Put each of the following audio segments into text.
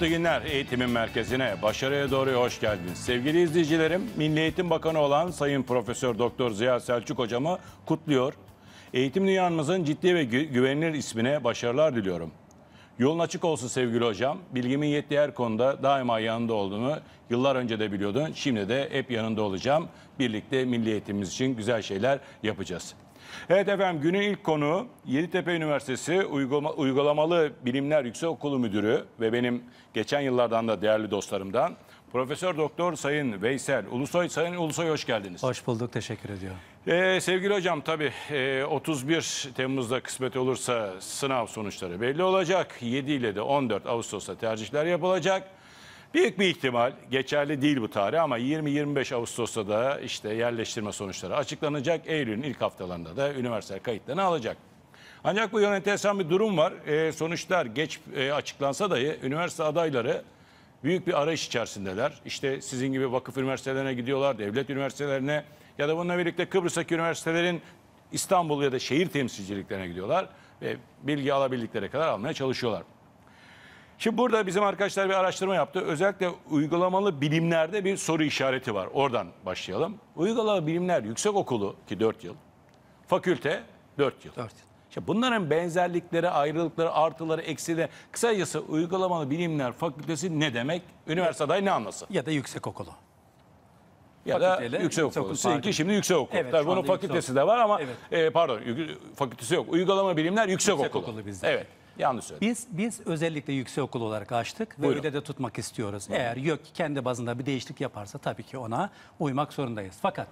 Mutlu günler eğitimin merkezine, başarıya doğru hoş geldiniz. Sevgili izleyicilerim, Milli Eğitim Bakanı olan Sayın Profesör Doktor Ziya Selçuk hocamı kutluyor. Eğitim dünyamızın ciddi ve gü güvenilir ismine başarılar diliyorum. Yolun açık olsun sevgili hocam. Bilgimin yettiği her konuda daima yanında olduğumu yıllar önce de biliyordun. Şimdi de hep yanında olacağım. Birlikte milli eğitimimiz için güzel şeyler yapacağız. Evet efendim günün ilk konu Yeditepe Üniversitesi Uygulama, Uygulamalı Bilimler yüksek okulu Müdürü ve benim geçen yıllardan da değerli dostlarımdan Profesör Doktor Sayın Veysel Ulusoy. Sayın Ulusoy hoş geldiniz. Hoş bulduk teşekkür ediyorum. Ee, sevgili hocam tabii e, 31 Temmuz'da kısmet olursa sınav sonuçları belli olacak. 7 ile de 14 Ağustos'ta tercihler yapılacak. Büyük bir ihtimal geçerli değil bu tarih ama 20-25 Ağustos'ta da işte yerleştirme sonuçları açıklanacak. Eylül'ün ilk haftalarında da üniversite kayıtlarını alacak. Ancak bu yönetesel bir durum var. E, sonuçlar geç e, açıklansa dahi üniversite adayları büyük bir arayış içerisindeler. İşte sizin gibi vakıf üniversitelerine gidiyorlar, devlet üniversitelerine ya da bununla birlikte Kıbrıs'taki üniversitelerin İstanbul ya da şehir temsilciliklerine gidiyorlar ve bilgi alabildikleri kadar almaya çalışıyorlar. Şimdi burada bizim arkadaşlar bir araştırma yaptı. Özellikle uygulamalı bilimlerde bir soru işareti var. Oradan başlayalım. Uygulamalı bilimler yüksek okulu ki 4 yıl. Fakülte 4 yıl. 4 yıl. İşte bunların benzerlikleri, ayrılıkları, artıları, eksileri. Kısacası uygulamalı bilimler fakültesi ne demek? Üniversite ne anlasın? Ya da yüksek okulu. Ya da yüksek, yüksek okulu. okulu şimdi yüksek okul. Evet, Tabii bunun fakültesi de var ama evet. e, pardon fakültesi yok. Uygulama bilimler yüksek, yüksek okulu. okulu bizde. Evet. Yanlış söyledim. Biz biz özellikle yüksek okul olarak açtık ve Buyurun. öyle de tutmak istiyoruz. Eğer yok kendi bazında bir değişiklik yaparsa tabii ki ona uymak zorundayız. Fakat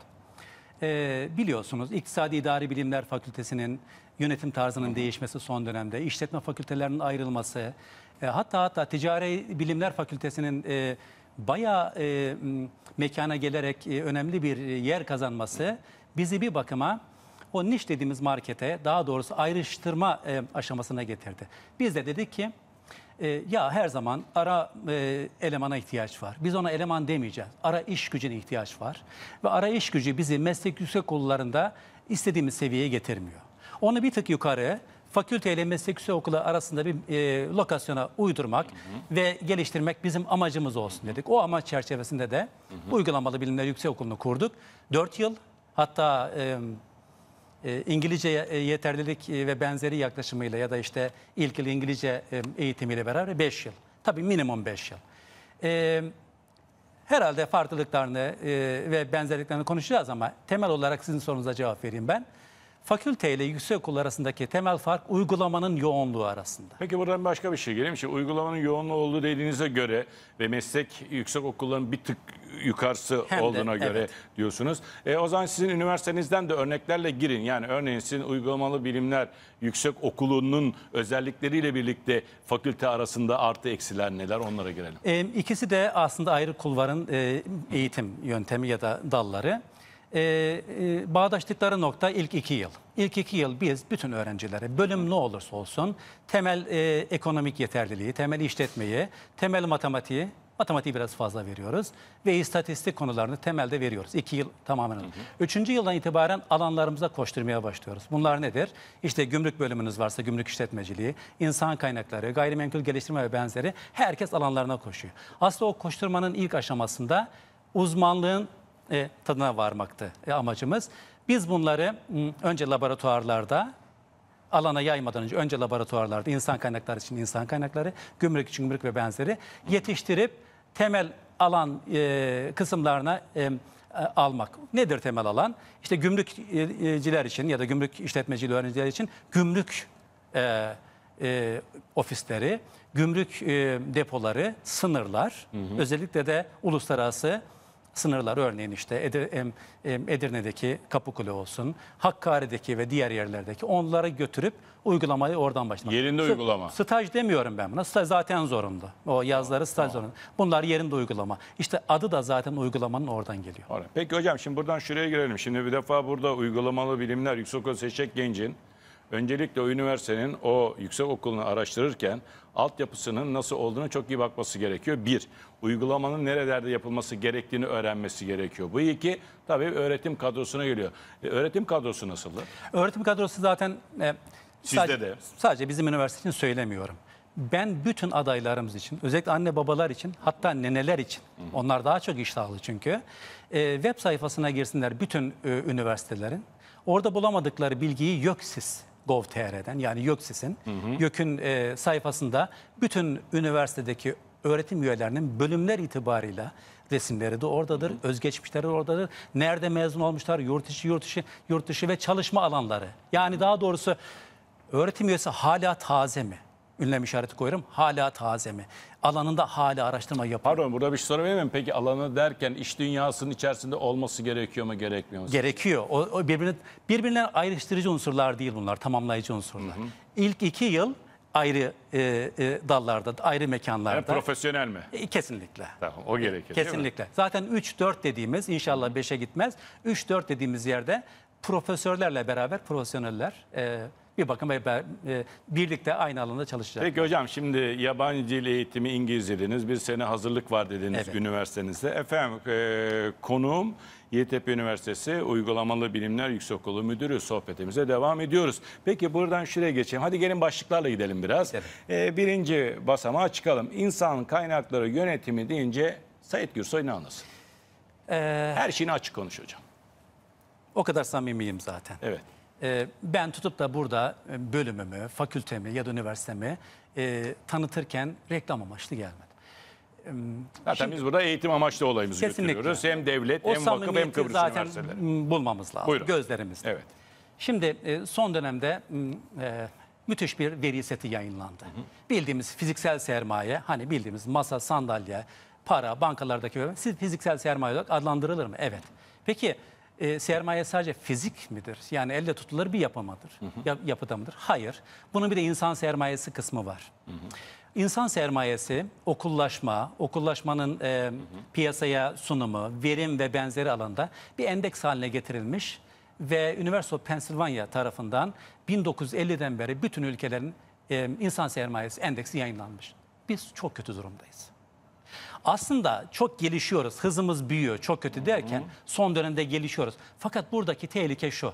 e, biliyorsunuz İktisadi İdari Bilimler Fakültesinin yönetim tarzının değişmesi son dönemde, işletme fakültelerinin ayrılması, e, hatta hatta Ticari Bilimler Fakültesinin e, bayağı e, mekana gelerek e, önemli bir yer kazanması bizi bir bakıma o niş dediğimiz markete daha doğrusu ayrıştırma e, aşamasına getirdi. Biz de dedik ki e, ya her zaman ara e, elemana ihtiyaç var. Biz ona eleman demeyeceğiz. Ara iş gücüne ihtiyaç var. Ve ara iş gücü bizi meslek yüksek okullarında istediğimiz seviyeye getirmiyor. Onu bir tık yukarı fakülte ile meslek yüksek okulu arasında bir e, lokasyona uydurmak hı hı. ve geliştirmek bizim amacımız olsun dedik. O amaç çerçevesinde de hı hı. uygulamalı bilimler yüksek okulunu kurduk. 4 yıl hatta... E, e, İngilizce e, yeterlilik e, ve benzeri yaklaşımıyla ya da işte ilkili İngilizce eğitimiyle beraber 5 yıl. Tabii minimum 5 yıl. Herhalde farklılıklarını ve benzerliklerini konuşacağız ama temel olarak sizin sorunuza cevap vereyim ben. Fakülte ile yüksek okul arasındaki temel fark uygulamanın yoğunluğu arasında. Peki buradan başka bir şey geleyim. Şimdi uygulamanın yoğunluğu olduğu dediğinize göre ve meslek yüksek okulların bir tık yukarısı Hem de, göre evet. diyorsunuz. E, o zaman sizin üniversitenizden de örneklerle girin. Yani örneğin sizin uygulamalı bilimler yüksek okulunun özellikleriyle birlikte fakülte arasında artı eksiler neler onlara girelim. E, ikisi de aslında ayrı kulvarın e, eğitim yöntemi ya da dalları e, e, bağdaştıkları nokta ilk iki yıl. İlk iki yıl biz bütün öğrencilere bölüm ne olursa olsun temel e, ekonomik yeterliliği, temel işletmeyi, temel matematiği, matematiği biraz fazla veriyoruz ve istatistik konularını temelde veriyoruz. İki yıl tamamen. Hı hı. Üçüncü yıldan itibaren alanlarımıza koşturmaya başlıyoruz. Bunlar nedir? İşte gümrük bölümünüz varsa gümrük işletmeciliği, insan kaynakları, gayrimenkul geliştirme ve benzeri herkes alanlarına koşuyor. Aslında o koşturmanın ilk aşamasında uzmanlığın e, tadına varmaktı e, amacımız. Biz bunları önce laboratuvarlarda alana yaymadan önce önce laboratuvarlarda insan kaynakları için insan kaynakları, gümrük için gümrük ve benzeri yetiştirip temel alan e, kısımlarına e, e almak. Nedir temel alan? İşte gümrükciler e, e, için ya da gümrük işletmeciliği öğrenciler için gümrük e, e, ofisleri, gümrük e, depoları, sınırlar, hı hı. özellikle de uluslararası sınırlar örneğin işte Edirne'deki Kapıkule olsun, Hakkari'deki ve diğer yerlerdeki onlara götürüp uygulamayı oradan başlamak. Yerinde S uygulama. Staj demiyorum ben buna. Staj zaten zorunda. O yazları staj tamam. zorunda. Bunlar yerinde uygulama. İşte adı da zaten uygulamanın oradan geliyor. Peki hocam şimdi buradan şuraya girelim. Şimdi bir defa burada uygulamalı bilimler Yüksek Seçek Genç'in öncelikle o üniversitenin o yüksek okulunu araştırırken altyapısının nasıl olduğunu çok iyi bakması gerekiyor. Bir, uygulamanın nerelerde yapılması gerektiğini öğrenmesi gerekiyor. Bu iki, tabii öğretim kadrosuna geliyor. E, öğretim kadrosu nasıldı? Öğretim kadrosu zaten e, Sizde sadece, de. sadece bizim üniversite için söylemiyorum. Ben bütün adaylarımız için, özellikle anne babalar için, hatta neneler için, onlar daha çok iştahlı çünkü, e, web sayfasına girsinler bütün e, üniversitelerin. Orada bulamadıkları bilgiyi yok siz gov.tr'den yani YÖKSİS'in, YÖK'ün e, sayfasında bütün üniversitedeki öğretim üyelerinin bölümler itibarıyla resimleri de oradadır, hı hı. özgeçmişleri oradadır. Nerede mezun olmuşlar, yurt içi, yurt dışı, yurt dışı ve çalışma alanları. Yani daha doğrusu öğretim üyesi hala taze mi? ünlem işareti koyarım. Hala taze mi? Alanında hala araştırma yapıyor. Pardon burada bir şey sorabilir miyim? Peki alanı derken iş dünyasının içerisinde olması gerekiyor mu gerekmiyor mu? Gerekiyor. O, o birbirine, birbirinden ayrıştırıcı unsurlar değil bunlar. Tamamlayıcı unsurlar. Hı hı. İlk iki yıl ayrı e, e, dallarda, ayrı mekanlarda. Yani profesyonel mi? E, kesinlikle. Tamam, o gerekir. Kesinlikle. Zaten 3-4 dediğimiz, inşallah 5'e gitmez. 3-4 dediğimiz yerde profesörlerle beraber profesyoneller, e, bir bakın beraber, birlikte aynı alanda çalışacak. Peki hocam şimdi yabancı dil eğitimi İngilizce dediniz. Bir sene hazırlık var dediniz evet. üniversitenizde. Efendim e, konuğum YTP Üniversitesi Uygulamalı Bilimler Yüksekokulu Müdürü sohbetimize devam ediyoruz. Peki buradan şuraya geçelim. Hadi gelin başlıklarla gidelim biraz. Evet. E, birinci basamağa çıkalım. İnsan kaynakları yönetimi deyince Sayit Gürsoy ne anlasın? Ee, Her şeyini açık konuş hocam. O kadar samimiyim zaten. Evet. Ee, ben tutup da burada e, bölümümü, fakültemi ya da üniversitemi e, tanıtırken reklam amaçlı gelmedi. Zaten Şimdi, biz burada eğitim amaçlı olayımızı kesinlikle. götürüyoruz. Hem devlet, o hem vakıf, hem Kıbrıs zaten üniversiteleri. bulmamız lazım Buyurun. gözlerimizde. Evet. Şimdi e, son dönemde e, müthiş bir veri seti yayınlandı. Hı hı. Bildiğimiz fiziksel sermaye, hani bildiğimiz masa, sandalye, para, bankalardaki siz fiziksel sermaye olarak adlandırılır mı? Evet. Peki e, sermaye sadece fizik midir? Yani elle tutulur bir yapamadır, hı hı. Yap, yapıda mıdır? Hayır. Bunun bir de insan sermayesi kısmı var. Hı hı. İnsan sermayesi, okullaşma, okullaşmanın e, hı hı. piyasaya sunumu, verim ve benzeri alanda bir endeks haline getirilmiş ve University of Pennsylvania tarafından 1950'den beri bütün ülkelerin e, insan sermayesi endeksi yayınlanmış. Biz çok kötü durumdayız. Aslında çok gelişiyoruz. Hızımız büyüyor çok kötü derken son dönemde gelişiyoruz. Fakat buradaki tehlike şu.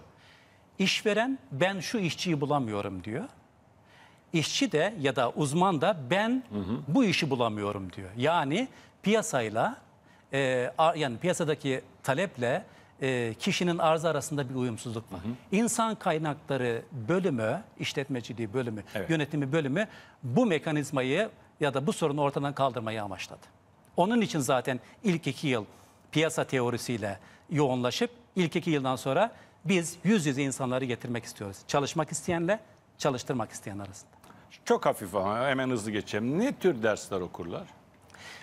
İşveren ben şu işçiyi bulamıyorum diyor. İşçi de ya da uzman da ben bu işi bulamıyorum diyor. Yani piyasayla e, yani piyasadaki taleple e, kişinin arzı arasında bir uyumsuzluk var. İnsan kaynakları bölümü, işletmeciliği bölümü, Evet. yönetimi bölümü bu mekanizmayı ya da bu sorunu ortadan kaldırmayı amaçladı. Onun için zaten ilk iki yıl piyasa teorisiyle yoğunlaşıp ilk iki yıldan sonra biz yüz yüze insanları getirmek istiyoruz. Çalışmak isteyenle çalıştırmak isteyen arasında. Çok hafif ama hemen hızlı geçeceğim. Ne tür dersler okurlar?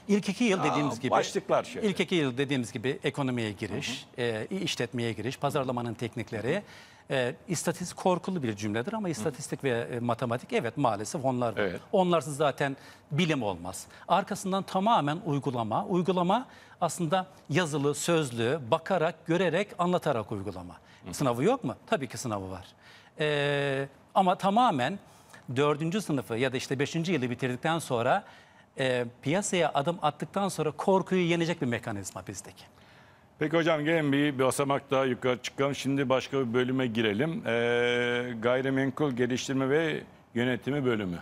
İlk iki yıl dediğimiz Aa, gibi başlıklar şey. İlk iki yıl dediğimiz gibi ekonomiye giriş, hı hı. E, işletmeye giriş, pazarlamanın teknikleri, e, istatistik korkulu bir cümledir ama istatistik ve e, matematik evet maalesef onlar Evet. Onlarsız zaten bilim olmaz. Arkasından tamamen uygulama. Uygulama aslında yazılı, sözlü, bakarak, görerek, anlatarak uygulama. Sınavı yok mu? Tabii ki sınavı var. E, ama tamamen dördüncü sınıfı ya da işte beşinci yılı bitirdikten sonra e, piyasaya adım attıktan sonra korkuyu yenecek bir mekanizma bizdeki. Peki hocam gelin bir basamak daha yukarı çıkalım. Şimdi başka bir bölüme girelim. Ee, gayrimenkul geliştirme ve yönetimi bölümü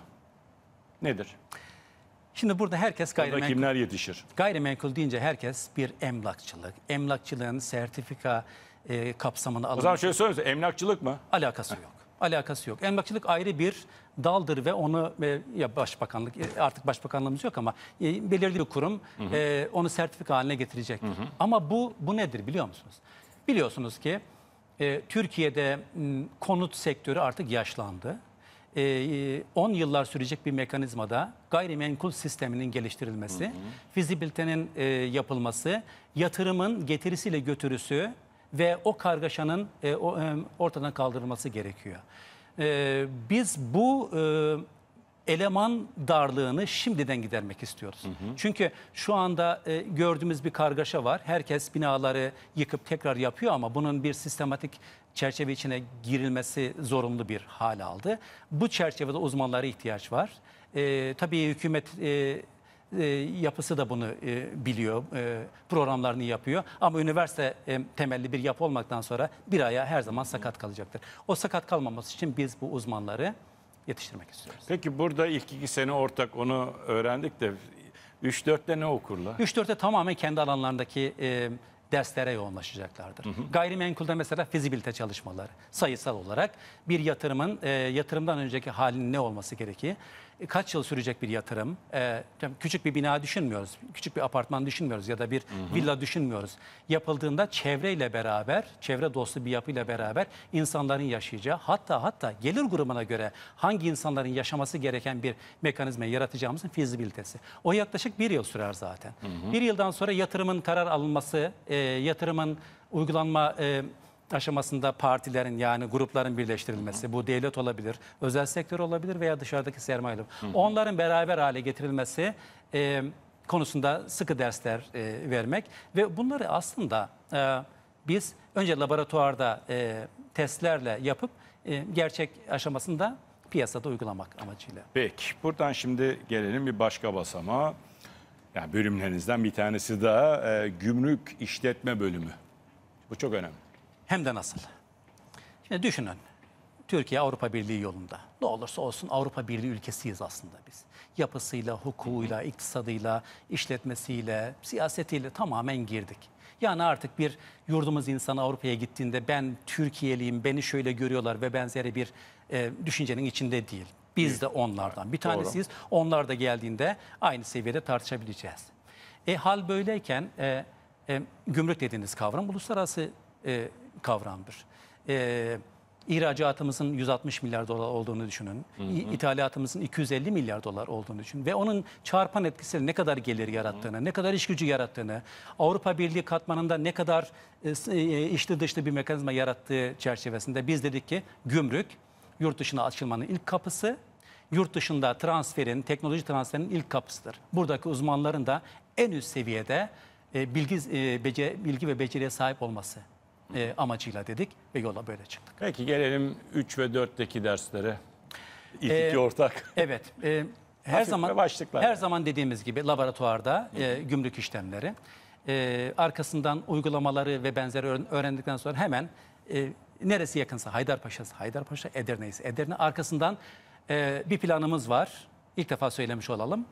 nedir? Şimdi burada herkes gayrimenkul. Burada kimler yetişir? Gayrimenkul deyince herkes bir emlakçılık. Emlakçılığın sertifika e, kapsamına alınması. O zaman şöyle söyleyeyim emlakçılık mı? Alakası yok alakası yok. Emlakçılık ayrı bir daldır ve onu e, ya başbakanlık e, artık başbakanlığımız yok ama e, belirli bir kurum e, onu sertifika haline getirecektir. Ama bu bu nedir biliyor musunuz? Biliyorsunuz ki e, Türkiye'de m, konut sektörü artık yaşlandı. 10 e, e yıllar sürecek bir mekanizmada gayrimenkul sisteminin geliştirilmesi, fizibilitenin e, yapılması, yatırımın getirisiyle götürüsü ve o kargaşanın e, o, e, ortadan kaldırılması gerekiyor. E, biz bu e, eleman darlığını şimdiden gidermek istiyoruz. Hı hı. Çünkü şu anda e, gördüğümüz bir kargaşa var. Herkes binaları yıkıp tekrar yapıyor ama bunun bir sistematik çerçeve içine girilmesi zorunlu bir hal aldı. Bu çerçevede uzmanlara ihtiyaç var. E, tabii hükümet e, ee, yapısı da bunu e, biliyor, e, programlarını yapıyor. Ama üniversite e, temelli bir yapı olmaktan sonra bir aya her zaman sakat kalacaktır. O sakat kalmaması için biz bu uzmanları yetiştirmek istiyoruz. Peki burada ilk iki sene ortak onu öğrendik de 3-4'te ne okurlar? 3-4'te tamamen kendi alanlarındaki derslere yoğunlaşacaklardır. Hı hı. Gayrimenkulde mesela fizibilite çalışmaları sayısal olarak bir yatırımın yatırımdan önceki halinin ne olması gerekir? E, kaç yıl sürecek bir yatırım? E, küçük bir bina düşünmüyoruz, küçük bir apartman düşünmüyoruz ya da bir hı hı. villa düşünmüyoruz. Yapıldığında çevreyle beraber, çevre dostu bir yapıyla beraber insanların yaşayacağı hatta hatta gelir grubuna göre hangi insanların yaşaması gereken bir mekanizma yaratacağımızın fizibilitesi. O yaklaşık bir yıl sürer zaten. Hı hı. Bir yıldan sonra yatırımın karar alınması, e, yatırımın uygulanma... E, aşamasında partilerin yani grupların birleştirilmesi, bu devlet olabilir, özel sektör olabilir veya dışarıdaki sermaye olabilir. Onların beraber hale getirilmesi e, konusunda sıkı dersler e, vermek ve bunları aslında e, biz önce laboratuvarda e, testlerle yapıp e, gerçek aşamasında piyasada uygulamak amacıyla. Peki buradan şimdi gelelim bir başka basama. Yani bölümlerinizden bir tanesi daha e, gümrük işletme bölümü. Bu çok önemli. Hem de nasıl? Şimdi düşünün. Türkiye Avrupa Birliği yolunda. Ne olursa olsun Avrupa Birliği ülkesiyiz aslında biz. Yapısıyla, hukukuyla, iktisadıyla, işletmesiyle, siyasetiyle tamamen girdik. Yani artık bir yurdumuz insanı Avrupa'ya gittiğinde ben Türkiye'liyim, beni şöyle görüyorlar ve benzeri bir e, düşüncenin içinde değil. Biz de onlardan bir tanesiyiz. Doğru. Onlar da geldiğinde aynı seviyede tartışabileceğiz. E, hal böyleyken e, e, gümrük dediğiniz kavram uluslararası e, kavramdır. E, ihracatımızın 160 milyar dolar olduğunu düşünün. Hı hı. İthalatımızın 250 milyar dolar olduğunu düşünün. Ve onun çarpan etkisiyle ne kadar gelir yarattığını, hı ne kadar iş gücü yarattığını, Avrupa Birliği katmanında ne kadar e, e, içli dışlı bir mekanizma yarattığı çerçevesinde biz dedik ki gümrük yurt dışına açılmanın ilk kapısı, yurt dışında transferin, teknoloji transferinin ilk kapısıdır. Buradaki uzmanların da en üst seviyede e, bilgi, e, becer, bilgi ve beceriye sahip olması e, amacıyla dedik ve yola böyle çıktık. Peki gelelim 3 ve 4'teki derslere. İlk Ee, iki ortak. Evet. e, her zaman başlıklar. her zaman dediğimiz gibi laboratuvarda e, gümrük işlemleri, e, arkasından uygulamaları ve benzeri öğrendikten sonra hemen e, neresi yakınsa Haydarpaşa'sı Haydarpaşa, Edirne'yse Edirne. Arkasından e, bir planımız var. İlk defa söylemiş olalım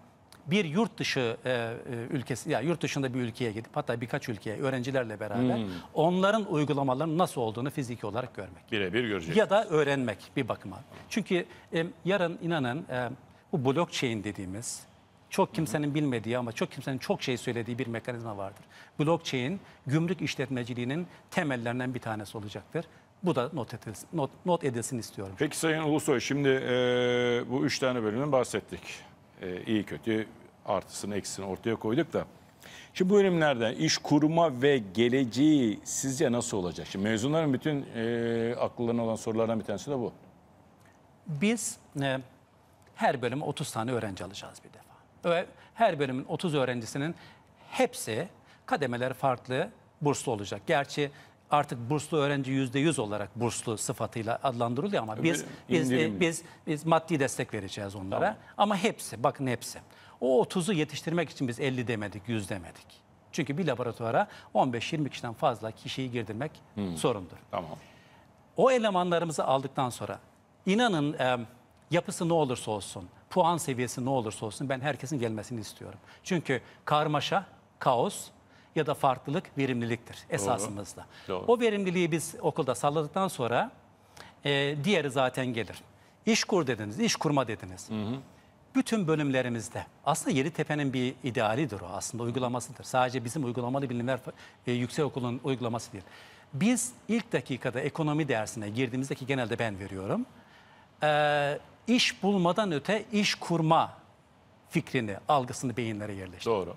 bir yurt dışı e, e ülkesi ya yani yurt dışında bir ülkeye gidip hatta birkaç ülkeye öğrencilerle beraber hmm. onların uygulamalarının nasıl olduğunu fiziki olarak görmek. Birebir göreceğiz. Ya da öğrenmek bir bakıma. Çünkü e, yarın inanın e, bu blockchain dediğimiz çok kimsenin bilmediği ama çok kimsenin çok şey söylediği bir mekanizma vardır. Blockchain gümrük işletmeciliğinin temellerinden bir tanesi olacaktır. Bu da not edilsin, not, not edilsin istiyorum. Peki Sayın Ulusoy şimdi e, bu üç tane bölümden bahsettik e, iyi kötü artısını eksisini ortaya koyduk da. Şimdi bu bölümlerde iş kurma ve geleceği sizce nasıl olacak? Şimdi mezunların bütün e, akıllarına olan sorulardan bir tanesi de bu. Biz e, her bölüm 30 tane öğrenci alacağız bir defa. Ve her bölümün 30 öğrencisinin hepsi kademeleri farklı burslu olacak. Gerçi artık burslu öğrenci yüzde yüz olarak burslu sıfatıyla adlandırılıyor ama biz biz, biz biz biz maddi destek vereceğiz onlara. Tamam. Ama hepsi bakın hepsi. O 30'u yetiştirmek için biz 50 demedik, 100 demedik. Çünkü bir laboratuvara 15-20 kişiden fazla kişiyi girdirmek hmm. sorundur. Tamam. O elemanlarımızı aldıktan sonra inanın e, yapısı ne olursa olsun, puan seviyesi ne olursa olsun ben herkesin gelmesini istiyorum. Çünkü karmaşa, kaos ya da farklılık verimliliktir esasımızda. Doğru. O verimliliği biz okulda sağladıktan sonra e, diğeri zaten gelir. İş kur dediniz, iş kurma dediniz. Hı hı. Bütün bölümlerimizde aslında Yeditepe'nin bir idealidir o aslında uygulamasıdır. Sadece bizim uygulamalı bilimler e, yüksek okulun uygulaması değil. Biz ilk dakikada ekonomi dersine girdiğimizdeki genelde ben veriyorum. E, iş bulmadan öte iş kurma fikrini, algısını beyinlere yerleştiriyoruz. Doğru.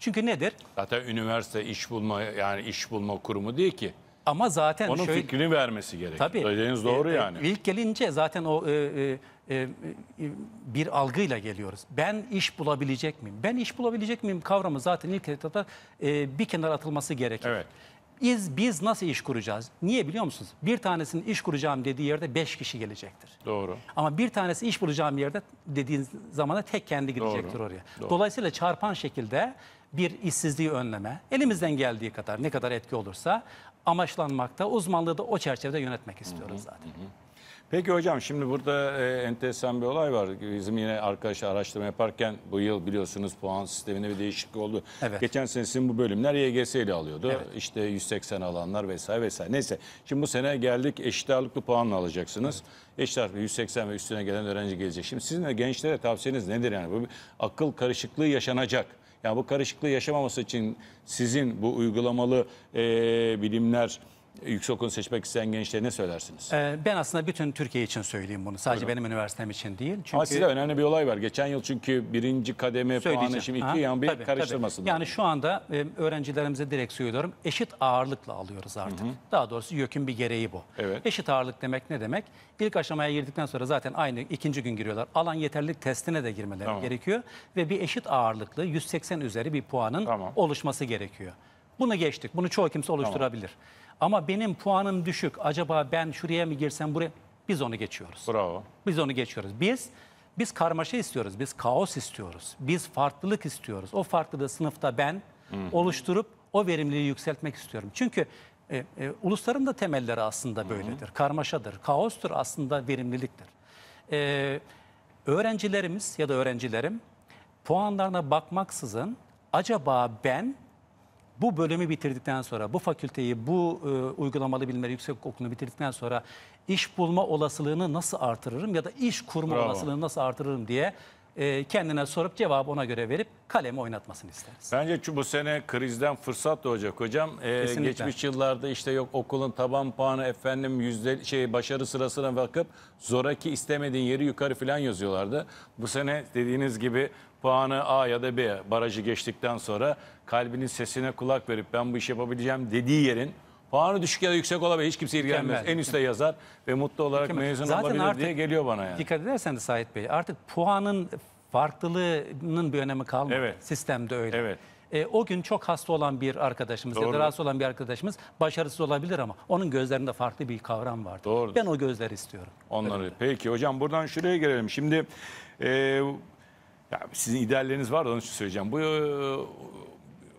Çünkü nedir? Zaten üniversite iş bulma yani iş bulma kurumu değil ki. Ama zaten onun şöyle, fikrini vermesi gerekiyor. Tabii. Söylediğiniz e, doğru e, yani. İlk gelince zaten o e, e, e, e, bir algıyla geliyoruz. Ben iş bulabilecek miyim? Ben iş bulabilecek miyim kavramı zaten ilk etapta e, bir kenara atılması gerekiyor. Evet. Biz, biz nasıl iş kuracağız? Niye biliyor musunuz? Bir tanesinin iş kuracağım dediği yerde beş kişi gelecektir. Doğru. Ama bir tanesi iş bulacağım yerde dediğiniz zamanda tek kendi gidecektir Doğru. oraya. Doğru. Dolayısıyla çarpan şekilde bir işsizliği önleme, elimizden geldiği kadar ne kadar etki olursa amaçlanmakta, uzmanlığı da o çerçevede yönetmek istiyoruz hı hı, zaten. Hı. Peki hocam şimdi burada e, enteresan bir olay var. Bizim yine arkadaşlar araştırma yaparken bu yıl biliyorsunuz puan sisteminde bir değişiklik oldu. Evet. Geçen sene sizin bu bölümler YGS ile alıyordu. Evet. İşte 180 alanlar vesaire vesaire. Neyse şimdi bu sene geldik eşit ağırlıklı puanla alacaksınız. Evet. Eşit ağırlıklı 180 ve üstüne gelen öğrenci gelecek. Şimdi sizin de gençlere tavsiyeniz nedir yani? Bu bir akıl karışıklığı yaşanacak. Ya bu karışıklığı yaşamaması için sizin bu uygulamalı e, bilimler yüksek okul seçmek isteyen gençlere ne söylersiniz? Ee, ben aslında bütün Türkiye için söyleyeyim bunu. Sadece Buyurun. benim üniversitem için değil. Çünkü... Ama size önemli bir olay var. Geçen yıl çünkü birinci kademe puanı şimdi iki yan bir karıştırmasın. Yani şu anda e, öğrencilerimize direkt söylüyorum. Eşit ağırlıkla alıyoruz artık. Hı hı. Daha doğrusu YÖK'ün bir gereği bu. Evet. Eşit ağırlık demek ne demek? İlk aşamaya girdikten sonra zaten aynı ikinci gün giriyorlar. Alan yeterlilik testine de girmeleri tamam. gerekiyor. Ve bir eşit ağırlıklı 180 üzeri bir puanın tamam. oluşması gerekiyor. Bunu geçtik. Bunu çoğu kimse oluşturabilir. Ama benim puanım düşük. Acaba ben şuraya mı girsem buraya? Biz onu geçiyoruz. Bravo. Biz onu geçiyoruz. Biz biz karmaşa istiyoruz. Biz kaos istiyoruz. Biz farklılık istiyoruz. O farklılığı sınıfta ben oluşturup o verimliliği yükseltmek istiyorum. Çünkü e, e, ulusların da temelleri aslında böyledir. Karmaşadır, kaostur aslında verimliliktir. E, öğrencilerimiz ya da öğrencilerim puanlarına bakmaksızın acaba ben bu bölümü bitirdikten sonra, bu fakülteyi, bu e, uygulamalı bilimler yüksek okulunu bitirdikten sonra iş bulma olasılığını nasıl artırırım ya da iş kurma Bravo. olasılığını nasıl artırırım diye ee, kendine sorup cevabı ona göre verip kalemi oynatmasını isteriz. Bence bu sene krizden fırsat doğacak hocam. Ee, geçmiş yıllarda işte yok okulun taban puanı efendim yüzde şey başarı sırasına bakıp zoraki istemediğin yeri yukarı falan yazıyorlardı. Bu sene dediğiniz gibi puanı A ya da B barajı geçtikten sonra kalbinin sesine kulak verip ben bu işi yapabileceğim dediği yerin Puanı düşük ya da yüksek olabilir. Hiç kimse ilgilenmez. En üste yazar ve mutlu olarak Mükemmel. mezun Zaten olabilir artık, diye geliyor bana yani. Dikkat edersen de Sait Bey artık puanın farklılığının bir önemi kalmadı. Evet. Sistemde öyle. Evet. E, o gün çok hasta olan bir arkadaşımız Doğru. ya da rahatsız olan bir arkadaşımız başarısız olabilir ama onun gözlerinde farklı bir kavram vardı. Doğru. Ben o gözler istiyorum. Onları. Önümde. Peki hocam buradan şuraya gelelim. Şimdi e, ya sizin idealleriniz var da onu söyleyeceğim. Bu e,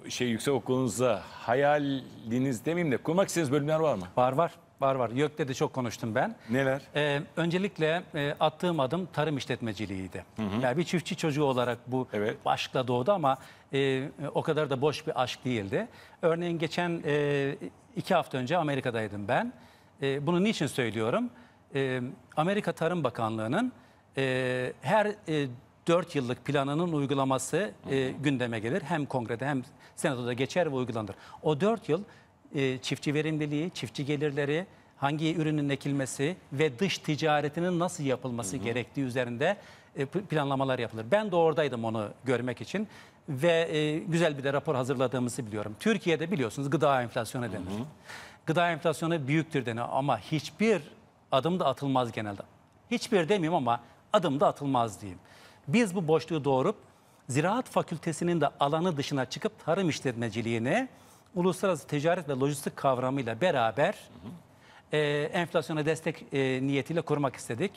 şey yüksek okulunuza hayaliniz demeyeyim de kurmak istediğiniz bölümler var mı? Var var. Var var. YÖK'te de çok konuştum ben. Neler? Ee, öncelikle e, attığım adım tarım işletmeciliğiydi. Hı hı. Yani bir çiftçi çocuğu olarak bu evet. aşkla doğdu ama e, o kadar da boş bir aşk değildi. Örneğin geçen e, iki hafta önce Amerika'daydım ben. E, bunu niçin söylüyorum? E, Amerika Tarım Bakanlığı'nın e, her e, 4 yıllık planının uygulaması e, gündeme gelir. Hem kongrede hem senatoda geçer ve uygulanır. O 4 yıl e, çiftçi verimliliği, çiftçi gelirleri, hangi ürünün ekilmesi ve dış ticaretinin nasıl yapılması hı hı. gerektiği üzerinde e, planlamalar yapılır. Ben de oradaydım onu görmek için ve e, güzel bir de rapor hazırladığımızı biliyorum. Türkiye'de biliyorsunuz gıda enflasyonu denir. Hı hı. Gıda enflasyonu büyüktür denir ama hiçbir adım da atılmaz genelde. Hiçbir demeyeyim ama adım da atılmaz diyeyim. Biz bu boşluğu doğurup Ziraat Fakültesinin de alanı dışına çıkıp tarım işletmeciliğine uluslararası ticaret ve lojistik kavramıyla beraber hı hı. E, enflasyona destek e, niyetiyle kurmak istedik.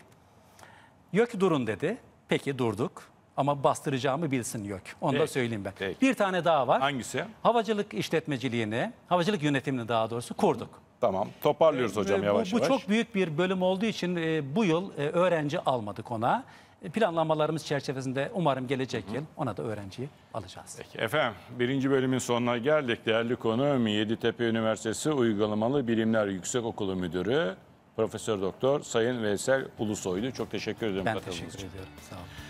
Yok durun dedi. Peki durduk ama bastıracağımı bilsin yok. Onu Peki. da söyleyeyim ben. Peki. Bir tane daha var. Hangisi? Havacılık işletmeciliğini, havacılık yönetimini daha doğrusu kurduk. Tamam. Toparlıyoruz hocam yavaş bu, bu yavaş. Bu çok büyük bir bölüm olduğu için e, bu yıl e, öğrenci almadık ona. E, planlamalarımız çerçevesinde umarım gelecek yıl ona da öğrenciyi alacağız. Peki efendim birinci bölümün sonuna geldik. Değerli konuğum Yeditepe Üniversitesi Uygulamalı Bilimler Yüksekokulu Müdürü Profesör Doktor Sayın Veysel Ulusoylu. Çok teşekkür ederim. Ben teşekkür için. ediyorum. Sağ olun.